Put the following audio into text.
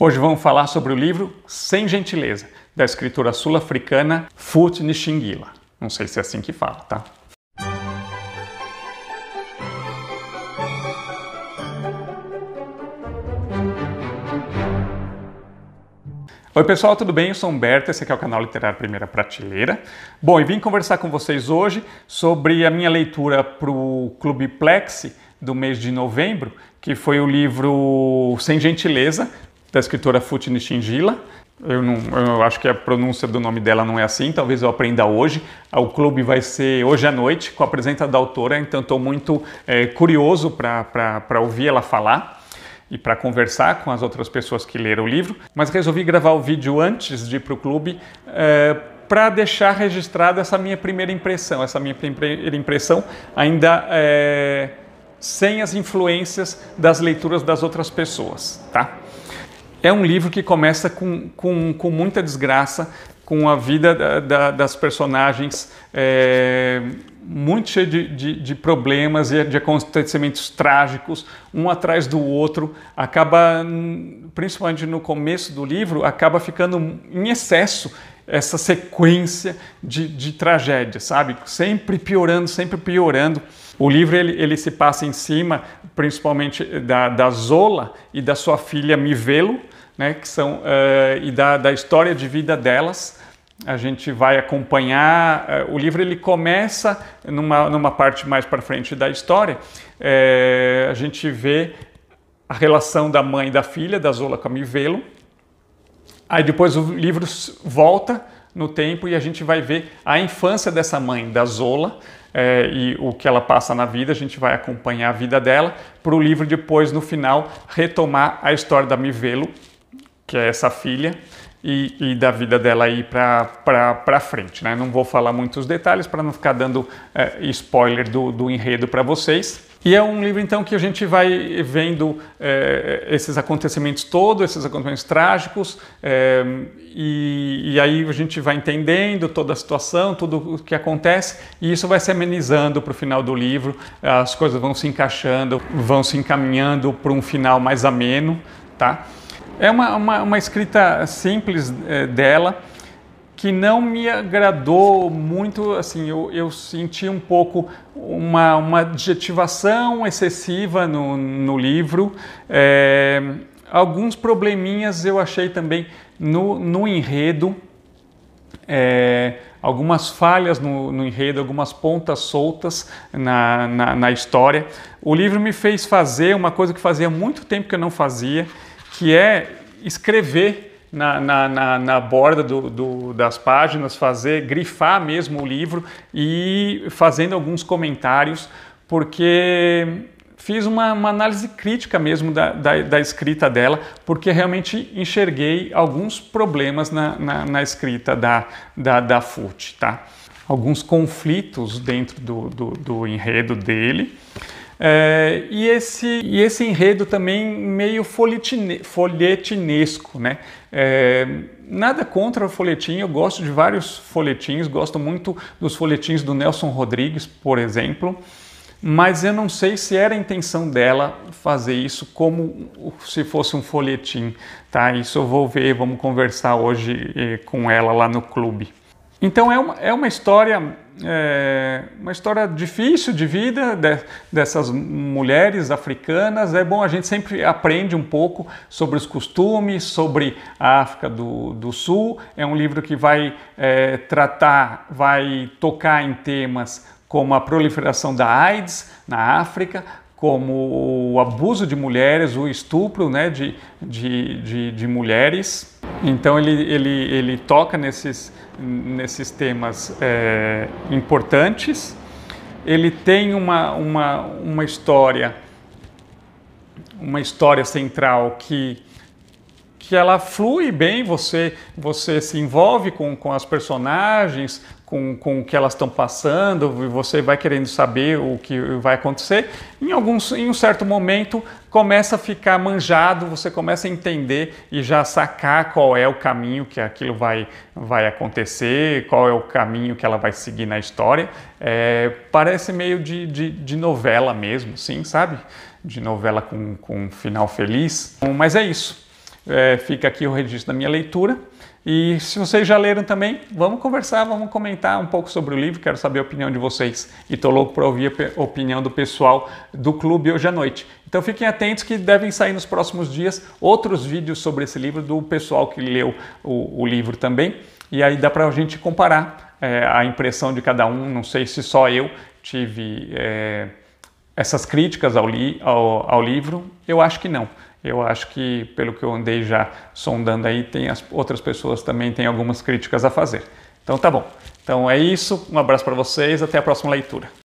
Hoje vamos falar sobre o livro Sem Gentileza, da escritora sul-africana Phut Nishingila. Não sei se é assim que fala, tá? Oi pessoal, tudo bem? Eu sou Humberto, esse aqui é o canal Literário Primeira Prateleira. Bom, e vim conversar com vocês hoje sobre a minha leitura para o Clube Plexi do mês de novembro, que foi o livro Sem Gentileza, da escritora Futi Nishingila. Eu, não, eu acho que a pronúncia do nome dela não é assim, talvez eu aprenda hoje. O clube vai ser hoje à noite, com a presença da autora, então estou muito é, curioso para ouvir ela falar e para conversar com as outras pessoas que leram o livro. Mas resolvi gravar o vídeo antes de ir para o clube. É, para deixar registrada essa minha primeira impressão, essa minha primeira impressão ainda é, sem as influências das leituras das outras pessoas, tá? é um livro que começa com, com, com muita desgraça, com a vida da, da, das personagens é, muito cheia de, de, de, problemas e de acontecimentos trágicos, um atrás do outro, acaba, principalmente no começo do livro, acaba ficando em excesso essa sequência de, de tragédia, sabe? Sempre piorando, sempre piorando. O livro ele, ele se passa em cima, principalmente eh, da, da Zola e da sua filha Mivelo, né? Que são uh, e da, da história de vida delas. A gente vai acompanhar. Uh, o livro ele começa numa, numa parte mais para frente da história. Uh, a gente vê a relação da mãe e da filha, da Zola com a Mivelo Aí depois o livro volta no tempo e a gente vai ver a infância dessa mãe, da Zola, é, e o que ela passa na vida. A gente vai acompanhar a vida dela para o livro depois, no final, retomar a história da Mivelo, que é essa filha, e, e, da vida dela aí para frente. Né? Não vou falar muitos detalhes para não ficar dando é, spoiler do, do enredo para vocês. E é um livro, então, que a gente vai vendo é, esses acontecimentos todos, esses acontecimentos trágicos, é, e, e, aí a gente vai entendendo toda a situação, tudo o que acontece, e isso vai se amenizando para o final do livro, as coisas vão se encaixando, vão se encaminhando para um final mais ameno, tá? É uma, uma, uma escrita simples é, dela, que não me agradou muito, assim, eu, eu senti um pouco uma, uma adjetivação excessiva no, no livro. É, alguns probleminhas eu achei também no, no enredo, é, algumas falhas no, no, enredo, algumas pontas soltas na, na, na história. O livro me fez fazer uma coisa que fazia muito tempo que eu não fazia, que é escrever na, na, na, na borda do, do, das páginas, fazer, grifar mesmo o livro e fazendo alguns comentários, porque fiz uma, uma, análise crítica mesmo da, da, da, escrita dela, porque realmente enxerguei alguns problemas na, na, na escrita da, da, da Fute, tá? Alguns conflitos dentro do, do, do enredo dele é, e, esse, e esse enredo também meio folhetinesco, né? É, nada contra o folhetim, eu gosto de vários folhetins, gosto muito dos folhetins do Nelson Rodrigues, por exemplo, mas eu não sei se era a intenção dela fazer isso como se fosse um folhetim, tá? Isso eu vou ver, vamos conversar hoje eh, com ela lá no clube. Então é uma, é uma história é, uma história difícil de vida de, dessas mulheres africanas. É bom, a gente sempre aprende um pouco sobre os costumes, sobre a África do, do Sul. É um livro que vai é, tratar, vai tocar em temas como a proliferação da AIDS na África, como o abuso de mulheres, o estupro né, de, de, de, de mulheres. Então ele, ele, ele toca nesses, nesses temas é, importantes. Ele tem uma, uma, uma história, uma história central que que ela flui bem, você, você se envolve com, com as personagens, com, com o que elas estão passando, você vai querendo saber o que vai acontecer. Em, alguns, em um certo momento, começa a ficar manjado, você começa a entender e já sacar qual é o caminho que aquilo vai, vai acontecer, qual é o caminho que ela vai seguir na história. É, parece meio de, de, de novela mesmo, sim, sabe? De novela com, com um final feliz. Mas é isso. É, fica aqui o registro da minha leitura. E se vocês já leram também, vamos conversar, vamos comentar um pouco sobre o livro, quero saber a opinião de vocês. E estou louco para ouvir a opinião do pessoal do clube hoje à noite. Então fiquem atentos que devem sair nos próximos dias outros vídeos sobre esse livro do pessoal que leu o, o livro também. E aí dá para a gente comparar é, a impressão de cada um. Não sei se só eu tive é, essas críticas ao, li, ao, ao livro, eu acho que não. Eu acho que, pelo que eu andei já sondando aí, tem as outras pessoas também têm algumas críticas a fazer. Então tá bom. Então é isso, um abraço para vocês, até a próxima leitura.